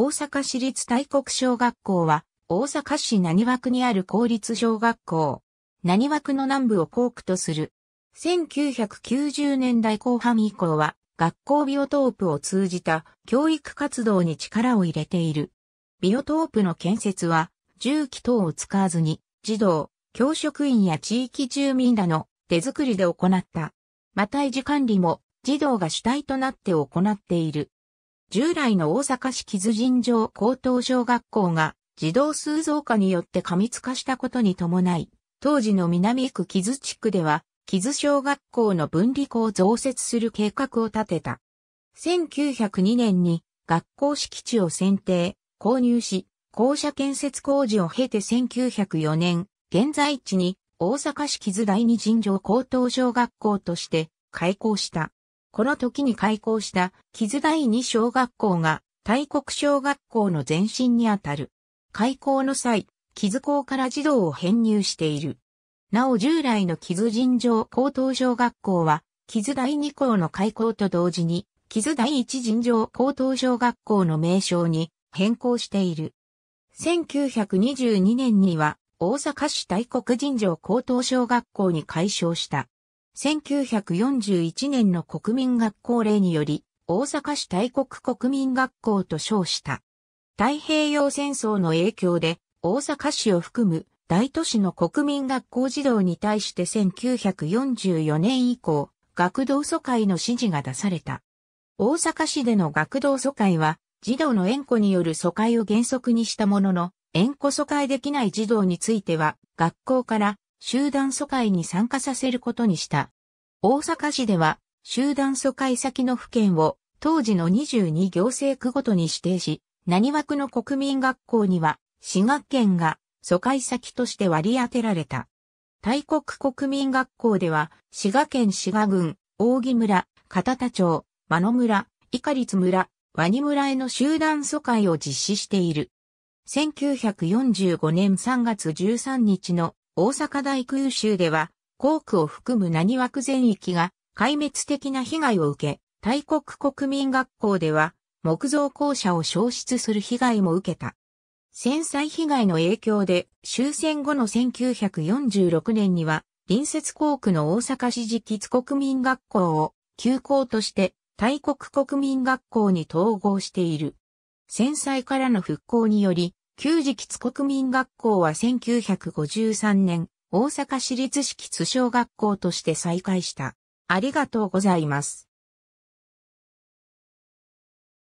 大阪市立大国小学校は、大阪市何枠にある公立小学校。何枠の南部を校区とする。1990年代後半以降は、学校ビオトープを通じた教育活動に力を入れている。ビオトープの建設は、重機等を使わずに、児童、教職員や地域住民らの手作りで行った。また維持管理も、児童が主体となって行っている。従来の大阪市木津尋常高等小学校が児童数増加によって過密化したことに伴い、当時の南区木津地区では、木津小学校の分離校を増設する計画を立てた。1902年に学校敷地を選定、購入し、校舎建設工事を経て1904年、現在地に大阪市木津第二尋常高等小学校として開校した。この時に開校した木津第二小学校が大国小学校の前身にあたる。開校の際、木津校から児童を編入している。なお従来の木津尋常高等小学校は、木津第二校の開校と同時に、木津第一尋常高等小学校の名称に変更している。1922年には、大阪市大国尋常高等小学校に改称した。1941年の国民学校令により、大阪市大国国民学校と称した。太平洋戦争の影響で、大阪市を含む大都市の国民学校児童に対して1944年以降、学童疎開の指示が出された。大阪市での学童疎開は、児童の縁故による疎開を原則にしたものの、縁故疎開できない児童については、学校から集団疎開に参加させることにした。大阪市では、集団疎開先の府県を当時の22行政区ごとに指定し、何枠の国民学校には、滋賀県が疎開先として割り当てられた。大国国民学校では、滋賀県滋賀郡、扇村、片田町、間野村、伊カ津村、ワニ村への集団疎開を実施している。1945年3月13日の大阪大空襲では、校区を含む何枠全域が壊滅的な被害を受け、大国国民学校では木造校舎を消失する被害も受けた。戦災被害の影響で終戦後の1946年には隣接校区の大阪市直津国民学校を休校として大国国民学校に統合している。戦災からの復興により旧時吉国民学校は1953年、大阪市立市吉小学校として再開した。ありがとうございます。